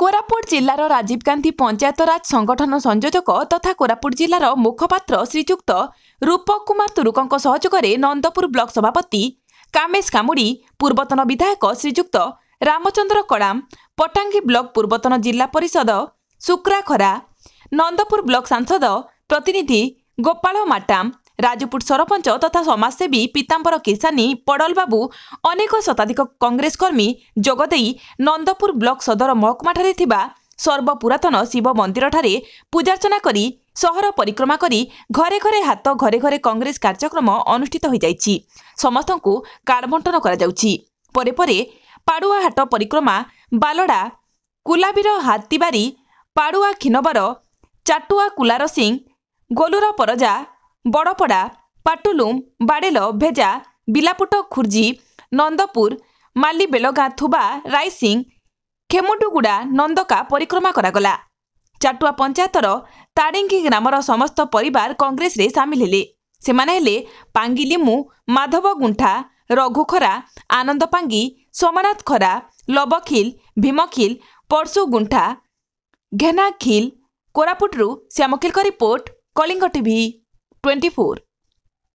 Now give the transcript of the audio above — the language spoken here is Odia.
କୋରାପୁଟ ଜିଲ୍ଲାର ରାଜୀବ ଗାନ୍ଧୀ ପଞ୍ଚାୟତରାଜ ସଂଗଠନ ସଂଯୋଜକ ତଥା କୋରାପୁଟ ଜିଲ୍ଲାର ମୁଖପାତ୍ର ଶ୍ରୀଯୁକ୍ତ ରୂପକ କୁମାର ତୁରୁକଙ୍କ ସହଯୋଗରେ ନନ୍ଦପୁର ବ୍ଲକ ସଭାପତି କାମେଶ କାମୁଡ଼ି ପୂର୍ବତନ ବିଧାୟକ ଶ୍ରୀଯୁକ୍ତ ରାମଚନ୍ଦ୍ର କଡ଼ାମ ପଟାଙ୍ଗୀ ବ୍ଲକ ପୂର୍ବତନ ଜିଲ୍ଲା ପରିଷଦ ଶୁକ୍ରା ଖରା ନନ୍ଦପୁର ବ୍ଲକ ସାଂସଦ ପ୍ରତିନିଧି ଗୋପାଳ ମାଟାମ ରାଜପୁର ସରପଞ୍ଚ ତଥା ସମାଜସେବୀ ପୀତାମ୍ବର କିଷାନୀ ପଡ଼ଲ ବାବୁ ଅନେକ ଶତାଧିକ କଂଗ୍ରେସ କର୍ମୀ ଯୋଗଦେଇ ନନ୍ଦପୁର ବ୍ଲକ ସଦର ମହକୁମାଠାରେ ଥିବା ସର୍ବପୁରାତନ ଶିବ ମନ୍ଦିରଠାରେ ପୂଜାର୍ଚ୍ଚନା କରି ସହର ପରିକ୍ରମା କରି ଘରେ ଘରେ ହାତ ଘରେ ଘରେ କଂଗ୍ରେସ କାର୍ଯ୍ୟକ୍ରମ ଅନୁଷ୍ଠିତ ହୋଇଯାଇଛି ସମସ୍ତଙ୍କୁ କାର୍ଡ଼ ବଣ୍ଟନ କରାଯାଉଛି ପରେ ପରେ ପାଡ଼ୁଆ ହାଟ ପରିକ୍ରମା ବାଲଡ଼ା କୁଲାବିର ହାତିବାରୀ ପାଡ଼ୁଆ ଖିନବର ଚାଟୁଆ କୁଲାର ସିଂ ଗୋଲୁର ପରଜା ବଡ଼ପଡ଼ା ପାଟୁଲୁମ୍ ବାଡ଼େଲ ଭେଜା ବିଲାପୁଟ ଖୁର୍ଜି ନନ୍ଦପୁର ମାଲିବେଲଗାଁ ଥୁବା ରାଇସିଂ ଖେମୁଡୁଗୁଡ଼ା ନନ୍ଦକା ପରିକ୍ରମା କରାଗଲା ଚାଟୁଆ ପଞ୍ଚାୟତର ତାଡ଼ିଙ୍ଗି ଗ୍ରାମର ସମସ୍ତ ପରିବାର କଂଗ୍ରେସରେ ସାମିଲ ହେଲେ ସେମାନେ ହେଲେ ପାଙ୍ଗିଲିମୁ ମାଧବ ଗୁଣ୍ଠା ରଘୁ ଖରା ଆନନ୍ଦ ପାଙ୍ଗି ସୋମନାଥ ଖରା ଲବଖିଲ ଭୀମଖିଲ ପର୍ଶୁ ଗୁଣ୍ଠା ଘେନାଖିଲ କୋରାପୁଟରୁ ଶ୍ୟାମଖିଲଙ୍କ ରିପୋର୍ଟ କଳିଙ୍ଗ ଟିଭି 24